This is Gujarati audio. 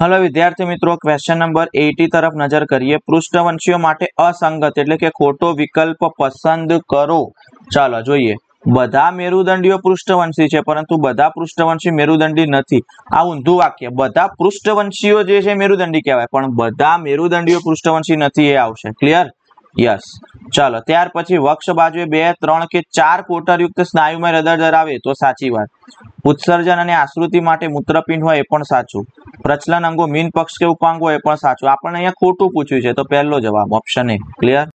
હલો વિદ્યાર્થી મિત્રો ક્વેશ્ચન નંબર એટી તરફ નજર કરીએ પૃષ્ઠવંશીઓ માટે અસંગત એટલે કે ખોટો વિકલ્પ પસંદ કરો ચાલો જોઈએ બધા મેરુદંડીઓ પૃષ્ઠવંશી છે પરંતુ બધા પૃષ્ઠવંશી મેરુદંડી નથી આ ઊંધું વાક્ય બધા પૃષ્ઠવંશીઓ જે છે મેરુદંડી કહેવાય પણ બધા મેરુદંડીઓ પૃષ્ઠવંશી નથી એ આવશે ક્લિયર યસ ચાલો ત્યાર પછી વક્ષ બાજુએ બે ત્રણ કે ચાર કોટરયુક્ત સ્નાયુમય હૃદય ધરાવે તો સાચી વાત ઉત્સર્જન અને આશૃતિ માટે મૂત્રપિંડ હોય એ પણ સાચું પ્રચલન અંગો મીન પક્ષ કે ઉપાંગો એ પણ સાચું આપણને અહીંયા ખોટું પૂછ્યું છે તો પહેલો જવાબ ઓપ્શન એ ક્લિયર